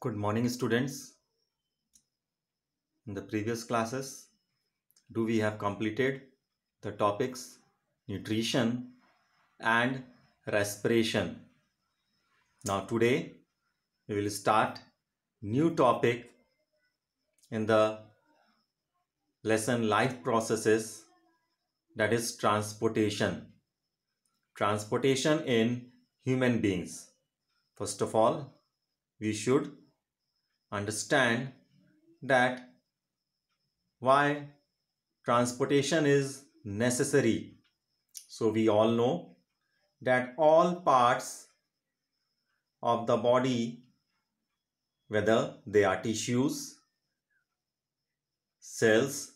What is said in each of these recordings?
Good morning students. In the previous classes, do we have completed the topics nutrition and respiration. Now today we will start new topic in the lesson life processes that is transportation. Transportation in human beings. First of all, we should understand that why transportation is necessary. So we all know that all parts of the body, whether they are tissues, cells,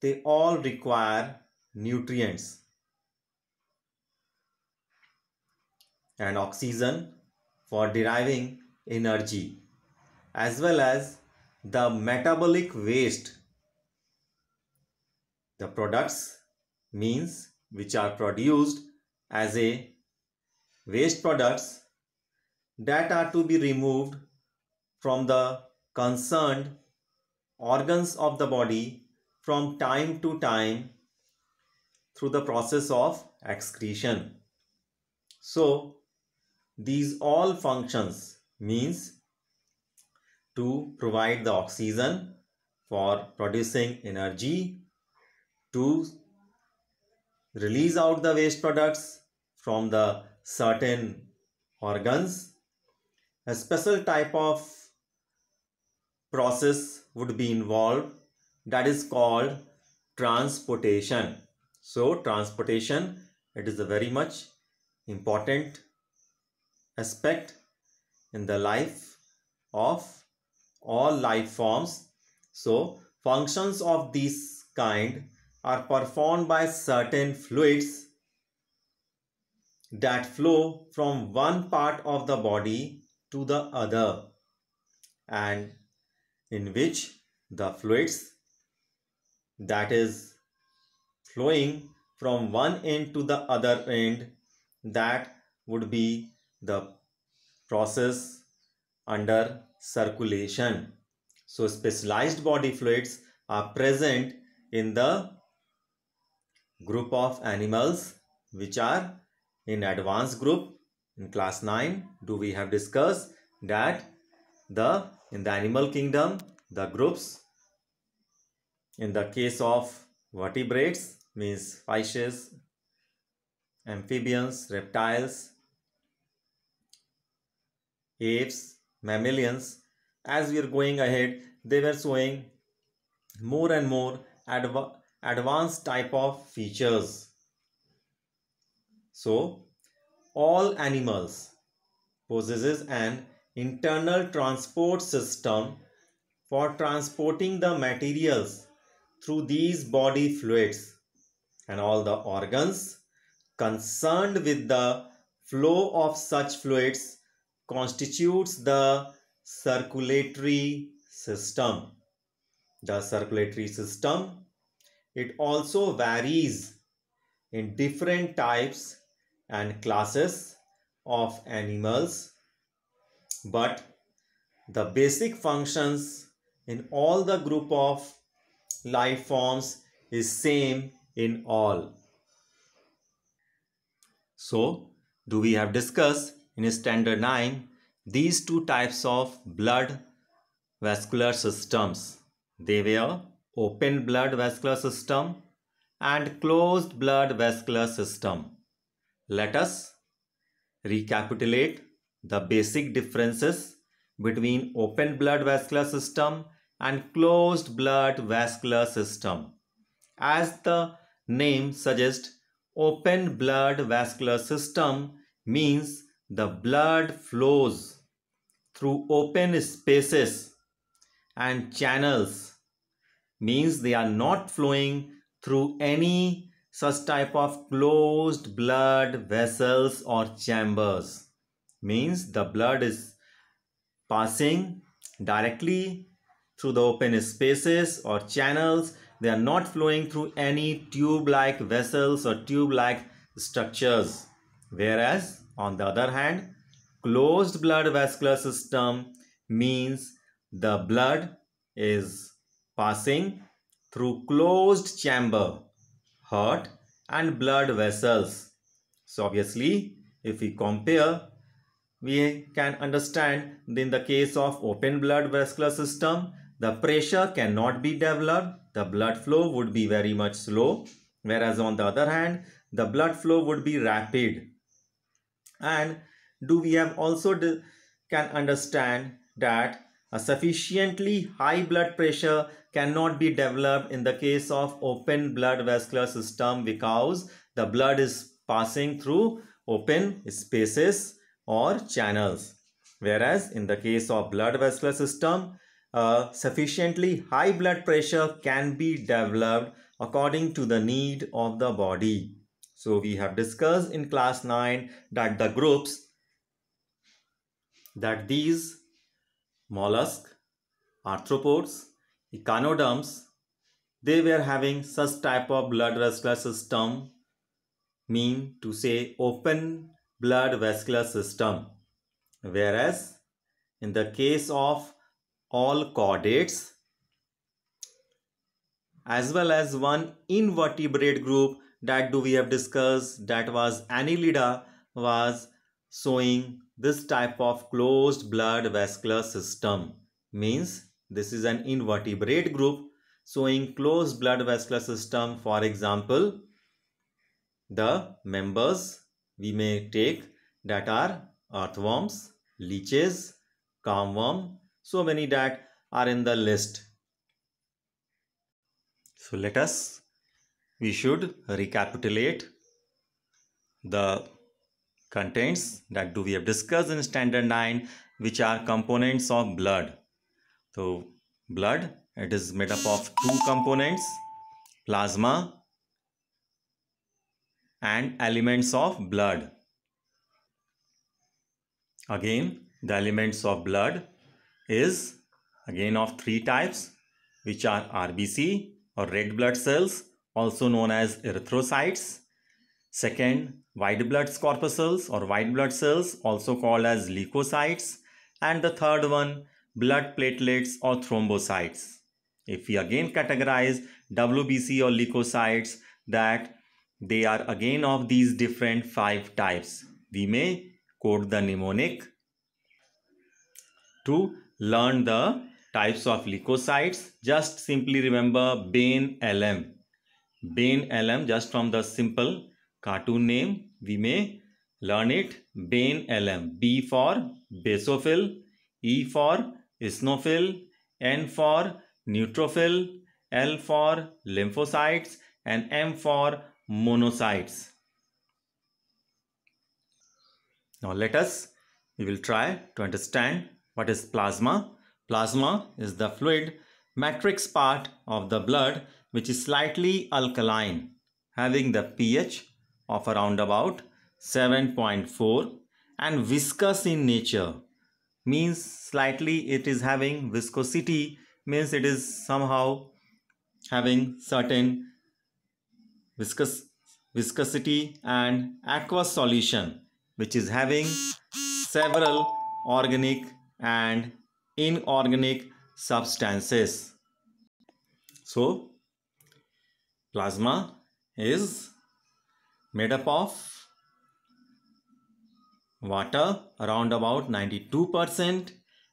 they all require nutrients and oxygen for deriving energy as well as the metabolic waste. The products means which are produced as a waste products that are to be removed from the concerned organs of the body from time to time through the process of excretion. So, these all functions means to provide the oxygen for producing energy, to release out the waste products from the certain organs. A special type of process would be involved that is called transportation. So transportation it is a very much important aspect in the life of all life forms. So functions of this kind are performed by certain fluids that flow from one part of the body to the other and in which the fluids that is flowing from one end to the other end that would be the process under circulation. So specialized body fluids are present in the group of animals which are in advanced group in class 9 do we have discussed that the in the animal kingdom the groups in the case of vertebrates means fishes amphibians reptiles apes mammalians as we are going ahead they were showing more and more adv advanced type of features so all animals possesses an internal transport system for transporting the materials through these body fluids and all the organs concerned with the flow of such fluids constitutes the circulatory system. The circulatory system, it also varies in different types and classes of animals but the basic functions in all the group of life forms is same in all. So, do we have discussed in standard 9 these two types of blood vascular systems. They were open blood vascular system and closed blood vascular system. Let us recapitulate the basic differences between open blood vascular system and closed blood vascular system. As the name suggests, open blood vascular system means the blood flows through open spaces and channels means they are not flowing through any such type of closed blood vessels or chambers means the blood is passing directly through the open spaces or channels they are not flowing through any tube like vessels or tube like structures whereas on the other hand, closed blood vascular system means the blood is passing through closed chamber, heart and blood vessels. So obviously, if we compare, we can understand that in the case of open blood vascular system, the pressure cannot be developed. The blood flow would be very much slow. Whereas on the other hand, the blood flow would be rapid and do we have also can understand that a sufficiently high blood pressure cannot be developed in the case of open blood vascular system because the blood is passing through open spaces or channels whereas in the case of blood vascular system uh, sufficiently high blood pressure can be developed according to the need of the body so we have discussed in class 9 that the groups that these mollusks, arthropods, echinoderms, they were having such type of blood vascular system mean to say open blood vascular system whereas in the case of all chordates as well as one invertebrate group that do we have discussed that was annelida was showing this type of closed blood vascular system means this is an invertebrate group showing closed blood vascular system for example the members we may take that are earthworms leeches worm, so many that are in the list so let us we should recapitulate the contents that do we have discussed in standard 9 which are components of blood so blood it is made up of two components plasma and elements of blood again the elements of blood is again of three types which are rbc or red blood cells also known as erythrocytes. Second, white blood corpuscles or white blood cells, also called as leukocytes. And the third one, blood platelets or thrombocytes. If we again categorize WBC or leukocytes, that they are again of these different five types. We may quote the mnemonic to learn the types of leukocytes. Just simply remember Bain LM Bain LM just from the simple cartoon name, we may learn it. Bain LM B for basophil, E for eosinophil, N for neutrophil, L for lymphocytes, and M for monocytes. Now let us, we will try to understand what is plasma. Plasma is the fluid matrix part of the blood which is slightly alkaline having the pH of around about 7.4 and viscous in nature means slightly it is having viscosity means it is somehow having certain viscous viscosity and aqueous solution which is having several organic and inorganic substances so Plasma is made up of water around about 92%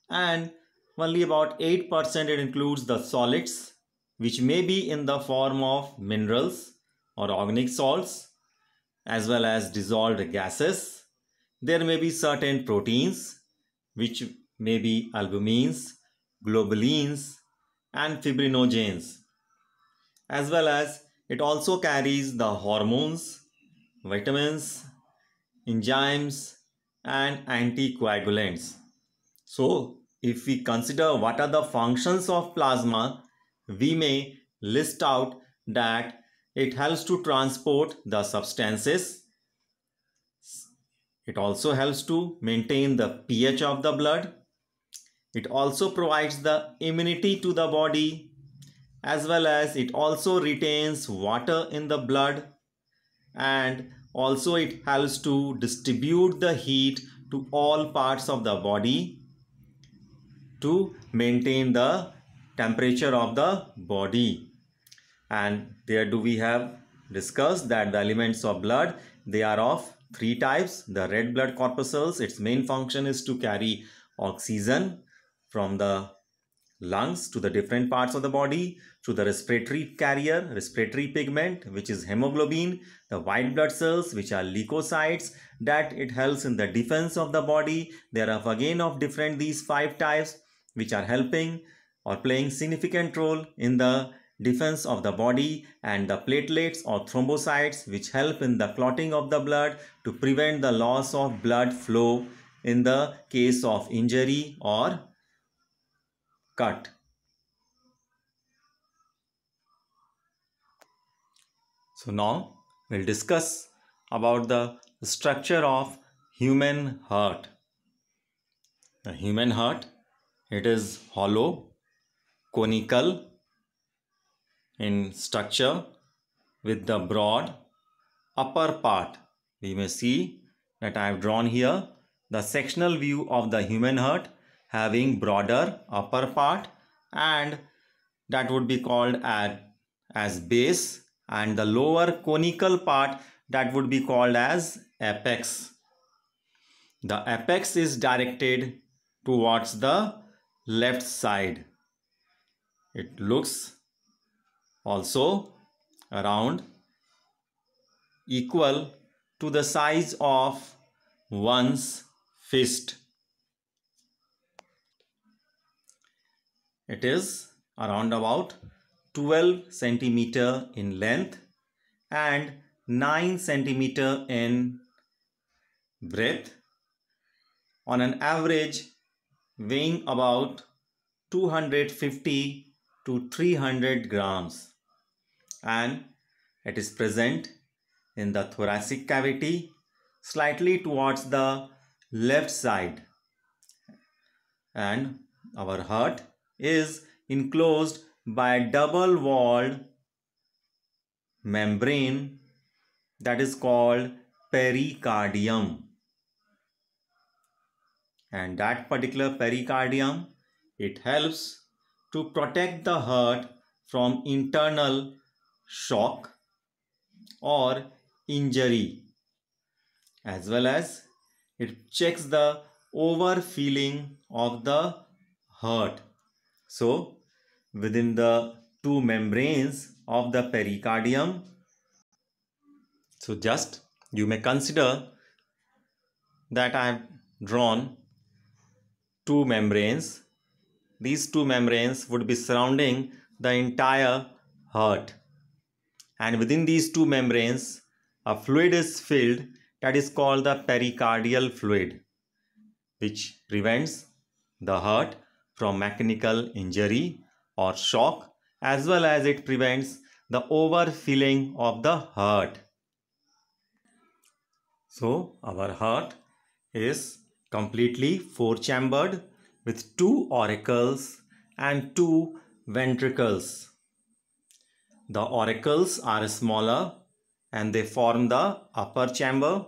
and only about 8% it includes the solids which may be in the form of minerals or organic salts as well as dissolved gases. There may be certain proteins which may be albumins, globulins and fibrinogens as well as it also carries the hormones, vitamins, enzymes and anticoagulants. So if we consider what are the functions of plasma, we may list out that it helps to transport the substances. It also helps to maintain the pH of the blood. It also provides the immunity to the body as well as it also retains water in the blood and also it helps to distribute the heat to all parts of the body to maintain the temperature of the body and there do we have discussed that the elements of blood they are of three types the red blood corpuscles its main function is to carry oxygen from the lungs to the different parts of the body so the respiratory carrier, respiratory pigment, which is hemoglobin, the white blood cells, which are leukocytes, that it helps in the defense of the body. There are again of different these five types, which are helping or playing significant role in the defense of the body and the platelets or thrombocytes which help in the clotting of the blood to prevent the loss of blood flow in the case of injury or cut. So now we'll discuss about the structure of human heart. The human heart, it is hollow, conical in structure with the broad upper part. We may see that I have drawn here the sectional view of the human heart having broader upper part and that would be called as, as base and the lower conical part that would be called as apex. The apex is directed towards the left side. It looks also around equal to the size of one's fist. It is around about 12 centimeter in length and 9 centimeter in breadth on an average weighing about 250 to 300 grams and it is present in the thoracic cavity slightly towards the left side and our heart is enclosed by double walled membrane that is called pericardium and that particular pericardium it helps to protect the heart from internal shock or injury as well as it checks the overfilling of the heart so within the two membranes of the pericardium. So just you may consider that I have drawn two membranes. These two membranes would be surrounding the entire heart. And within these two membranes, a fluid is filled that is called the pericardial fluid, which prevents the heart from mechanical injury or shock as well as it prevents the overfilling of the heart. So our heart is completely four chambered with two auricles and two ventricles. The auricles are smaller and they form the upper chamber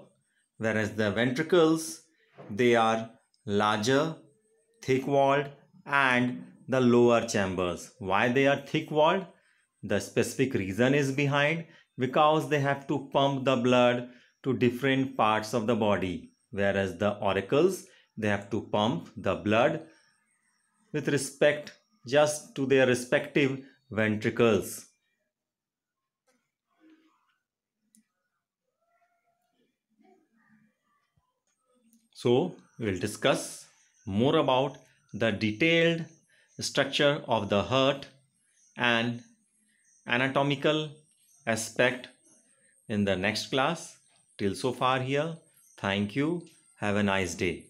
whereas the ventricles they are larger, thick walled and the lower chambers. Why they are thick walled? The specific reason is behind because they have to pump the blood to different parts of the body. Whereas the auricles, they have to pump the blood with respect just to their respective ventricles. So, we will discuss more about the detailed structure of the heart and anatomical aspect in the next class. Till so far here. Thank you. Have a nice day.